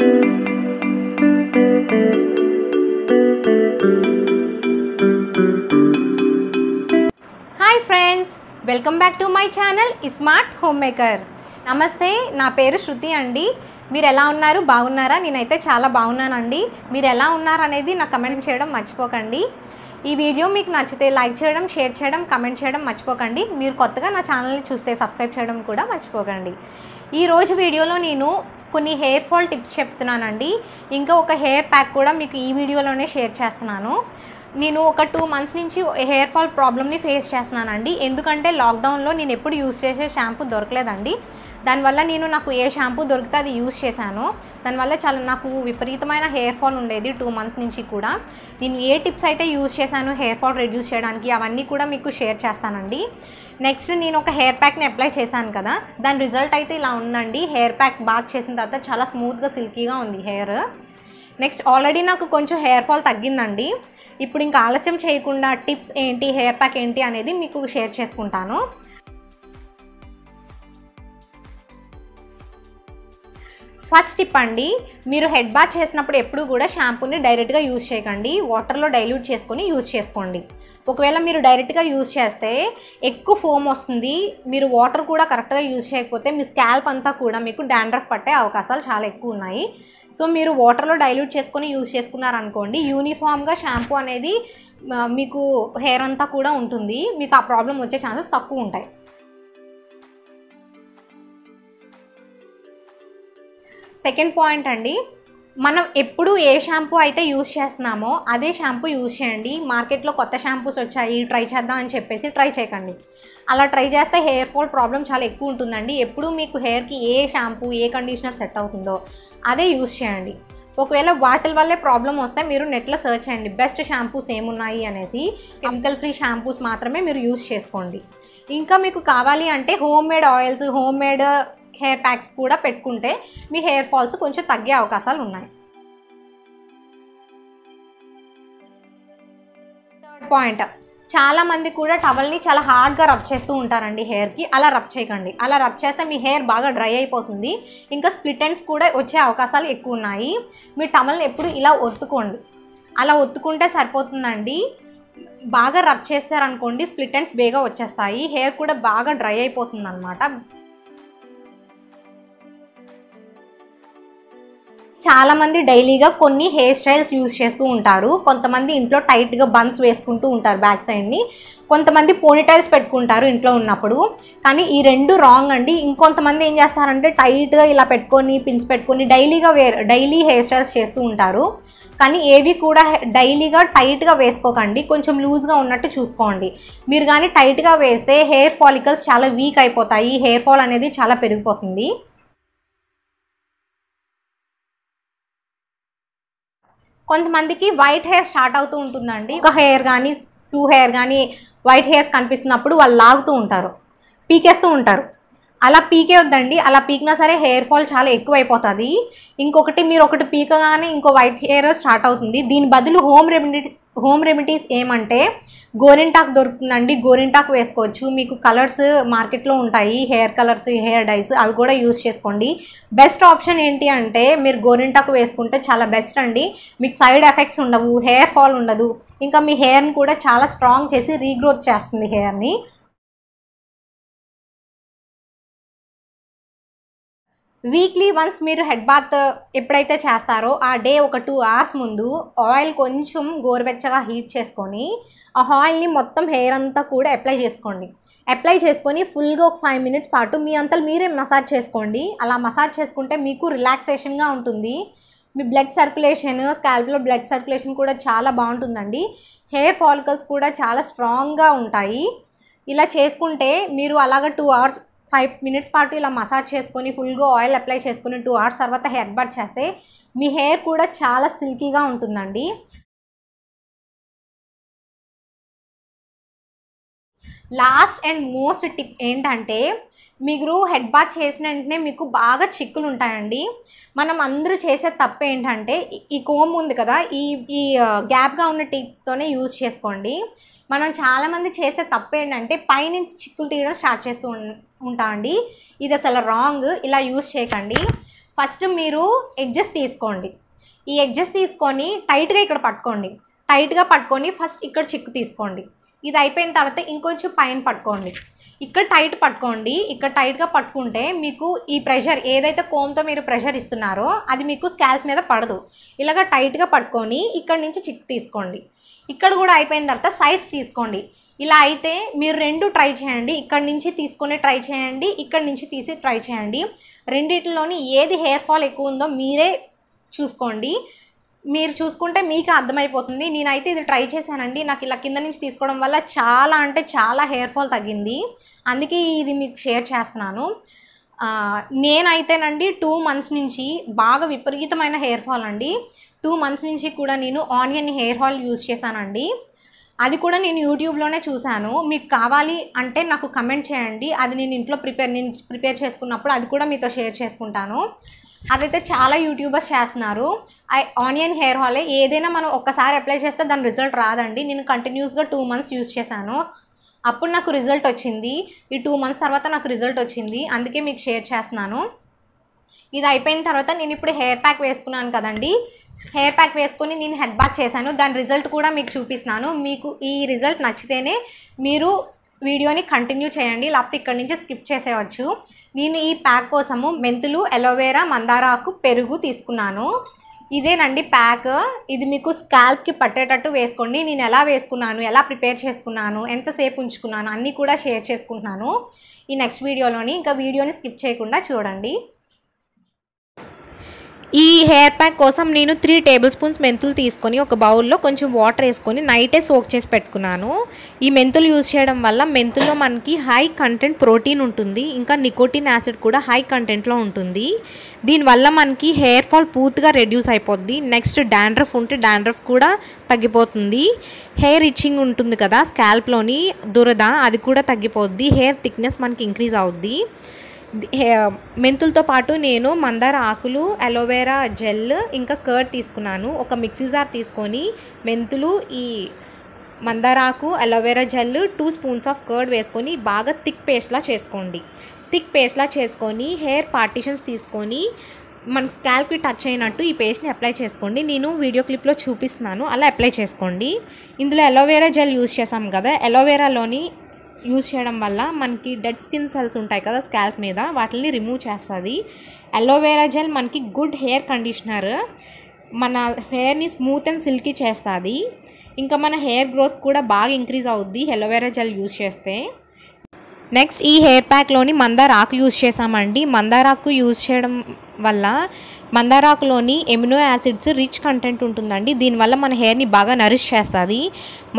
hi friends welcome back to my channel smart home maker నమస్తే నా పేరు శృతి అండి మీరు ఎలా ఉన్నారు బాగున్నారా నేనైతే చాలా బాగున్నానండి మీరు ఎలా ఉన్నారనేది నా కమెంట్ చేయడం మర్చిపోకండి ఈ వీడియో మీకు నచ్చితే లైక్ చేయడం షేర్ చేయడం కమెంట్ చేయడం మర్చిపోకండి మీరు కొత్తగా నా ఛానల్ని చూస్తే సబ్స్క్రైబ్ చేయడం కూడా మర్చిపోకండి ఈరోజు వీడియోలో నేను కొన్ని హెయిర్ ఫాల్ టిప్స్ చెప్తున్నానండి ఇంకా ఒక హెయిర్ ప్యాక్ కూడా మీకు ఈ వీడియోలోనే షేర్ చేస్తున్నాను నేను ఒక టూ మంత్స్ నుంచి హెయిర్ ఫాల్ ప్రాబ్లమ్ని ఫేస్ చేస్తున్నానండి ఎందుకంటే లాక్డౌన్లో నేను ఎప్పుడు యూస్ చేసే షాంపూ దొరకలేదండి దానివల్ల నేను నాకు ఏ షాంపూ దొరికితే అది యూస్ చేశాను దానివల్ల చాలా నాకు విపరీతమైన హెయిర్ ఫాల్ ఉండేది టూ మంత్స్ నుంచి కూడా నేను ఏ టిప్స్ అయితే యూస్ చేశాను హెయిర్ ఫాల్ రెడ్యూస్ చేయడానికి అవన్నీ కూడా మీకు షేర్ చేస్తానండి నెక్స్ట్ నేను ఒక హెయిర్ ప్యాక్ని అప్లై చేశాను కదా దాని రిజల్ట్ అయితే ఇలా ఉందండి హెయిర్ ప్యాక్ బాగా చేసిన తర్వాత చాలా స్మూత్గా సిల్కీగా ఉంది హెయిర్ నెక్స్ట్ ఆల్రెడీ నాకు కొంచెం హెయిర్ ఫాల్ తగ్గిందండి ఇప్పుడు ఇంకా ఆలస్యం చేయకుండా టిప్స్ ఏంటి హెయిర్ ప్యాక్ ఏంటి అనేది మీకు షేర్ చేసుకుంటాను ఫస్ట్ టిప్ అండి మీరు హెడ్ బాత్ చేసినప్పుడు ఎప్పుడు కూడా షాంపూని డైరెక్ట్గా యూజ్ చేయకండి వాటర్లో డైల్యూట్ చేసుకొని యూజ్ చేసుకోండి ఒకవేళ మీరు డైరెక్ట్గా యూజ్ చేస్తే ఎక్కువ ఫోమ్ వస్తుంది మీరు వాటర్ కూడా కరెక్ట్గా యూజ్ చేయకపోతే మీ స్కాల్ప్ అంతా కూడా మీకు డాండ్రఫ్ పట్టే అవకాశాలు చాలా ఎక్కువ ఉన్నాయి సో మీరు వాటర్లో డైల్యూట్ చేసుకొని యూజ్ చేసుకున్నారనుకోండి యూనిఫామ్గా షాంపూ అనేది మీకు హెయిర్ అంతా కూడా ఉంటుంది మీకు ఆ ప్రాబ్లం వచ్చే ఛాన్సెస్ తక్కువ ఉంటాయి సెకండ్ పాయింట్ అండి మనం ఎప్పుడు ఏ షాంపూ అయితే యూస్ చేస్తున్నామో అదే షాంపూ యూస్ చేయండి మార్కెట్లో కొత్త షాంపూస్ వచ్చాయి ట్రై చేద్దాం అని చెప్పేసి ట్రై చేయకండి అలా ట్రై చేస్తే హెయిర్ ఫాల్ ప్రాబ్లం చాలా ఎక్కువ ఉంటుందండి ఎప్పుడు మీకు హెయిర్కి ఏ షాంపూ ఏ కండిషనర్ సెట్ అవుతుందో అదే యూస్ చేయండి ఒకవేళ వాటి వల్లే ప్రాబ్లం వస్తే మీరు నెట్లో సెర్చ్ చేయండి బెస్ట్ షాంపూస్ ఏమున్నాయి అనేసి కెమికల్ ఫ్రీ షాంపూస్ మాత్రమే మీరు యూస్ చేసుకోండి ఇంకా మీకు కావాలి అంటే homemade oils homemade hair packs కూడా పెట్టుకుంటే మీ హెయిర్ ఫాల్స్ కొంచెం తగ్గే అవకాశాలు ఉన్నాయి థర్డ్ పాయింట్ మంది కూడా టవల్ని చాలా హార్డ్గా రబ్ చేస్తూ ఉంటారండి హెయిర్కి అలా రబ్ చేయకండి అలా రబ్ చేస్తే మీ హెయిర్ బాగా డ్రై అయిపోతుంది ఇంకా స్ప్లిట్ ఎండ్స్ కూడా వచ్చే అవకాశాలు ఎక్కువ ఉన్నాయి మీ టవల్ని ఎప్పుడు ఇలా ఒత్తుకోండి అలా ఒత్తుకుంటే సరిపోతుందండి బాగా రబ్ చేస్తారనుకోండి స్ప్లిట్ ఎండ్స్ బేగా వచ్చేస్తాయి హెయిర్ కూడా బాగా డ్రై అయిపోతుంది అనమాట చాలామంది డైలీగా కొన్ని హెయిర్ స్టైల్స్ యూజ్ చేస్తూ ఉంటారు కొంతమంది ఇంట్లో టైట్గా బన్స్ వేసుకుంటూ ఉంటారు బ్యాక్ సైడ్ని కొంతమంది పోనిటైల్స్ పెట్టుకుంటారు ఇంట్లో ఉన్నప్పుడు కానీ ఈ రెండు రాంగ్ అండి ఇంకొంతమంది ఏం చేస్తారంటే టైట్గా ఇలా పెట్టుకొని పిన్స్ పెట్టుకొని డైలీగా వేర్ డైలీ హెయిర్ స్టైల్స్ చేస్తూ ఉంటారు కానీ ఏవి కూడా డైలీగా టైట్గా వేసుకోకండి కొంచెం లూజ్గా ఉన్నట్టు చూసుకోండి మీరు కానీ టైట్గా వేస్తే హెయిర్ ఫాలికల్స్ చాలా వీక్ అయిపోతాయి హెయిర్ ఫాల్ అనేది చాలా పెరిగిపోతుంది కొంతమందికి వైట్ హెయిర్ స్టార్ట్ అవుతూ ఉంటుందండి ఒక హెయిర్ కానీ టూ హెయిర్ కానీ వైట్ హెయిర్స్ కనిపిస్తున్నప్పుడు వాళ్ళు లాగుతూ ఉంటారు పీకేస్తూ ఉంటారు అలా పీకే వద్దండి అలా పీకినా సరే హెయిర్ ఫాల్ చాలా ఎక్కువ అయిపోతుంది ఇంకొకటి మీరు ఒకటి పీకగానే ఇంకో వైట్ హెయిర్ స్టార్ట్ అవుతుంది దీని బదులు హోమ్ రెమెడీ హోమ్ రెమెడీస్ ఏమంటే గోరింటాకు దొరుకుతుందండి గోరింటాకు వేసుకోవచ్చు మీకు కలర్స్ మార్కెట్లో ఉంటాయి హెయిర్ కలర్స్ హెయిర్ డైస్ అవి కూడా యూస్ చేసుకోండి బెస్ట్ ఆప్షన్ ఏంటి అంటే మీరు గోరింటాకు వేసుకుంటే చాలా బెస్ట్ అండి మీకు సైడ్ ఎఫెక్ట్స్ ఉండవు హెయిర్ ఫాల్ ఉండదు ఇంకా మీ హెయిర్ని కూడా చాలా స్ట్రాంగ్ చేసి రీగ్రోత్ చేస్తుంది హెయిర్ని వీక్లీ వన్స్ మీరు హెడ్ బాత్ ఎప్పుడైతే చేస్తారో ఆ డే ఒక టూ అవర్స్ ముందు ఆయిల్ కొంచెం గోరువెచ్చగా హీట్ చేసుకొని ఆ ఆయిల్ని మొత్తం హెయిర్ అంతా కూడా అప్లై చేసుకోండి అప్లై చేసుకొని ఫుల్గా ఒక ఫైవ్ మినిట్స్ పాటు మీ అంతలు మీరే మసాజ్ చేసుకోండి అలా మసాజ్ చేసుకుంటే మీకు రిలాక్సేషన్గా ఉంటుంది మీ బ్లడ్ సర్క్యులేషన్ స్కాల్ప్లో బ్లడ్ సర్క్యులేషన్ కూడా చాలా బాగుంటుందండి హెయిర్ ఫాలికల్స్ కూడా చాలా స్ట్రాంగ్గా ఉంటాయి ఇలా చేసుకుంటే మీరు అలాగ టూ అవర్స్ ఫైవ్ మినిట్స్ పాటు ఇలా మసాజ్ చేసుకొని ఫుల్గా ఆయిల్ అప్లై చేసుకుని టూ అవర్స్ తర్వాత హెయిర్ బట్ చేస్తే మీ హెయిర్ కూడా చాలా సిల్కీగా ఉంటుందండి లాస్ట్ అండ్ మోస్ట్ టిప్ ఏంటంటే మీరు హెడ్ బాత్ చేసిన వెంటనే మీకు బాగా చిక్కులు ఉంటాయండి మనం అందరూ చేసే తప్పు ఏంటంటే ఈ కోమ్ ఉంది కదా ఈ ఈ గ్యాప్గా ఉన్న టిప్స్తోనే యూజ్ చేసుకోండి మనం చాలామంది చేసే తప్పు ఏంటంటే పైనుంచి చిక్కులు తీయడం స్టార్ట్ చేస్తూ ఉంటా అండి ఇది అసలు రాంగ్ ఇలా యూజ్ చేయకండి ఫస్ట్ మీరు ఎడ్జెస్ తీసుకోండి ఈ ఎడ్జెస్ తీసుకొని టైట్గా ఇక్కడ పట్టుకోండి టైట్గా పట్టుకొని ఫస్ట్ ఇక్కడ చిక్కు తీసుకోండి ఇది అయిపోయిన తర్వాత ఇంకొంచెం పైన పట్టుకోండి ఇక్కడ టైట్ పట్టుకోండి ఇక్కడ టైట్గా పట్టుకుంటే మీకు ఈ ప్రెషర్ ఏదైతే కోమ్తో మీరు ప్రెషర్ ఇస్తున్నారో అది మీకు స్కాల్ప్ మీద పడదు ఇలాగ టైట్గా పట్టుకొని ఇక్కడ నుంచి చిక్కు తీసుకోండి ఇక్కడ కూడా అయిపోయిన తర్వాత సైడ్స్ తీసుకోండి ఇలా అయితే మీరు రెండు ట్రై చేయండి ఇక్కడ నుంచి తీసుకునే ట్రై చేయండి ఇక్కడ నుంచి తీసి ట్రై చేయండి రెండిట్లోని ఏది హెయిర్ ఫాల్ ఎక్కువ ఉందో మీరే చూసుకోండి మీరు చూసుకుంటే మీకు అర్థమైపోతుంది నేనైతే ఇది ట్రై చేశానండి నాకు ఇలా కింద నుంచి తీసుకోవడం వల్ల చాలా అంటే చాలా హెయిర్ ఫాల్ తగ్గింది అందుకే ఇది మీకు షేర్ చేస్తున్నాను నేనైతేనండి టూ మంత్స్ నుంచి బాగా విపరీతమైన హెయిర్ ఫాల్ అండి టూ మంత్స్ నుంచి కూడా నేను ఆనియన్ హెయిర్ ఫాల్ యూజ్ చేశానండి అది కూడా నేను యూట్యూబ్లోనే చూశాను మీకు కావాలి అంటే నాకు కమెంట్ చేయండి అది నేను ఇంట్లో ప్రిపేర్ నేను ప్రిపేర్ చేసుకున్నప్పుడు అది కూడా మీతో షేర్ చేసుకుంటాను అదైతే చాలా యూట్యూబర్స్ చేస్తున్నారు ఆనియన్ హెయిర్ ఆయిల్ ఏదైనా మనం ఒక్కసారి అప్లై చేస్తే దాని రిజల్ట్ రాదండి నేను కంటిన్యూస్గా టూ మంత్స్ యూజ్ చేశాను అప్పుడు నాకు రిజల్ట్ వచ్చింది ఈ టూ మంత్స్ తర్వాత నాకు రిజల్ట్ వచ్చింది అందుకే మీకు షేర్ చేస్తున్నాను ఇది అయిపోయిన తర్వాత నేను ఇప్పుడు హెయిర్ ప్యాక్ వేసుకున్నాను కదండి హెయిర్ ప్యాక్ వేసుకొని నేను హెడ్ బ్యాక్ చేశాను దాని రిజల్ట్ కూడా మీకు చూపిస్తున్నాను మీకు ఈ రిజల్ట్ నచ్చితేనే మీరు వీడియోని కంటిన్యూ చేయండి లేకపోతే ఇక్కడి నుంచి స్కిప్ చేసేయచ్చు నేను ఈ ప్యాక్ కోసము మెంతులు ఎలోవేరా మందారాకు పెరుగు తీసుకున్నాను ఇదేనండి ప్యాక్ ఇది మీకు స్కాల్ప్కి పట్టేటట్టు వేసుకోండి నేను ఎలా వేసుకున్నాను ఎలా ప్రిపేర్ చేసుకున్నాను ఎంతసేపు ఉంచుకున్నాను అన్నీ కూడా షేర్ చేసుకుంటున్నాను ఈ నెక్స్ట్ వీడియోలోని ఇంకా వీడియోని స్కిప్ చేయకుండా చూడండి ఈ హెయిర్ ప్యాక్ కోసం నేను త్రీ టేబుల్ స్పూన్స్ మెంతులు తీసుకొని ఒక బౌల్లో కొంచెం వాటర్ వేసుకొని నైటే సోక్ చేసి పెట్టుకున్నాను ఈ మెంతులు యూజ్ చేయడం వల్ల మెంతుల్లో మనకి హై కంటెంట్ ప్రోటీన్ ఉంటుంది ఇంకా నికోటిన్ యాసిడ్ కూడా హై కంటెంట్లో ఉంటుంది దీనివల్ల మనకి హెయిర్ ఫాల్ పూర్తిగా రెడ్యూస్ అయిపోద్ది నెక్స్ట్ డాండ్రఫ్ ఉంటే డాండ్రఫ్ కూడా తగ్గిపోతుంది హెయిర్ ఇచ్చింగ్ ఉంటుంది కదా స్కాల్ప్లోని దురద అది కూడా తగ్గిపోద్ది హెయిర్ థిక్నెస్ మనకి ఇంక్రీజ్ అవుద్ది మెంతులతో పాటు నేను మందార ఆకులు అలోవేరా జెల్ ఇంకా కర్డ్ తీసుకున్నాను ఒక మిక్సీ జార్ తీసుకొని మెంతులు ఈ మందారాకు aloe vera gel two spoons of curd వేసుకొని బాగా థిక్ పేస్ట్లా చేసుకోండి థిక్ పేస్ట్లా చేసుకొని హెయిర్ పార్టిషన్స్ తీసుకొని మన స్కాల్ప్కి టచ్ అయినట్టు ఈ పేస్ట్ని అప్లై చేసుకోండి నేను వీడియో క్లిప్లో చూపిస్తున్నాను అలా అప్లై చేసుకోండి ఇందులో అలోవేరా జెల్ యూస్ చేసాం కదా అలోవేరాలోని యూజ్ చేయడం వల్ల మనకి డెడ్ స్కిన్ సెల్స్ ఉంటాయి కదా స్కాల్ప్ మీద వాటిని రిమూవ్ చేస్తుంది అలోవేరా జెల్ మనకి గుడ్ హెయిర్ కండిషనర్ మన హెయిర్ని స్మూత్ అండ్ సిల్కీ చేస్తుంది ఇంకా మన హెయిర్ గ్రోత్ కూడా బాగా ఇంక్రీజ్ అవుద్ది అలోవేరా జెల్ యూజ్ చేస్తే నెక్స్ట్ ఈ హెయిర్ ప్యాక్లోని మందారాకు యూజ్ చేసామండి మందారాకు యూజ్ చేయడం వల్ల మందారాకులోని ఎమినో యాసిడ్స్ రిచ్ కంటెంట్ ఉంటుందండి దీనివల్ల మన హెయిర్ని బాగా నరిష్ చేస్తుంది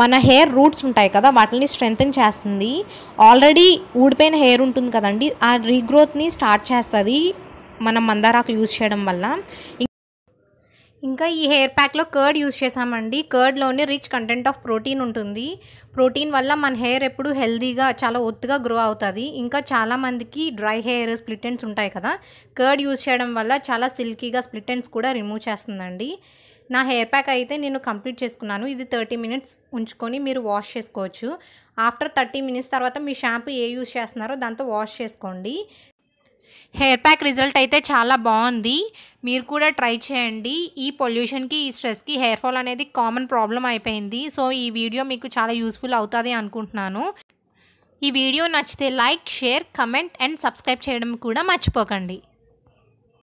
మన హెయిర్ రూట్స్ ఉంటాయి కదా వాటిని స్ట్రెంగ్తన్ చేస్తుంది ఆల్రెడీ ఊడిపోయిన హెయిర్ ఉంటుంది కదండి ఆ రీగ్రోత్ని స్టార్ట్ చేస్తుంది మనం మందారాకు యూజ్ చేయడం వల్ల ఇంకా ఈ హెయిర్ ప్యాక్లో కర్డ్ యూస్ చేసామండి కర్డ్లోనే రిచ్ కంటెంట్ ఆఫ్ ప్రోటీన్ ఉంటుంది ప్రోటీన్ వల్ల మన హెయిర్ ఎప్పుడు హెల్దీగా చాలా ఒత్తుగా గ్రో అవుతుంది ఇంకా చాలామందికి డ్రై హెయిర్ స్ప్లిటెన్స్ ఉంటాయి కదా కర్డ్ యూస్ చేయడం వల్ల చాలా సిల్కీగా స్ప్లిటెన్స్ కూడా రిమూవ్ చేస్తుందండి నా హెయిర్ ప్యాక్ అయితే నేను కంప్లీట్ చేసుకున్నాను ఇది థర్టీ మినిట్స్ ఉంచుకొని మీరు వాష్ చేసుకోవచ్చు ఆఫ్టర్ థర్టీ మినిట్స్ తర్వాత మీ షాంపూ ఏ యూస్ చేస్తున్నారో దాంతో వాష్ చేసుకోండి హెయిర్ ప్యాక్ రిజల్ట్ అయితే చాలా బాగుంది మీరు కూడా ట్రై చేయండి ఈ పొల్యూషన్కి ఈ స్ట్రెస్కి హెయిర్ ఫాల్ అనేది కామన్ ప్రాబ్లం అయిపోయింది సో ఈ వీడియో మీకు చాలా యూస్ఫుల్ అవుతుంది అనుకుంటున్నాను ఈ వీడియో నచ్చితే like share comment and subscribe చేయడం కూడా మర్చిపోకండి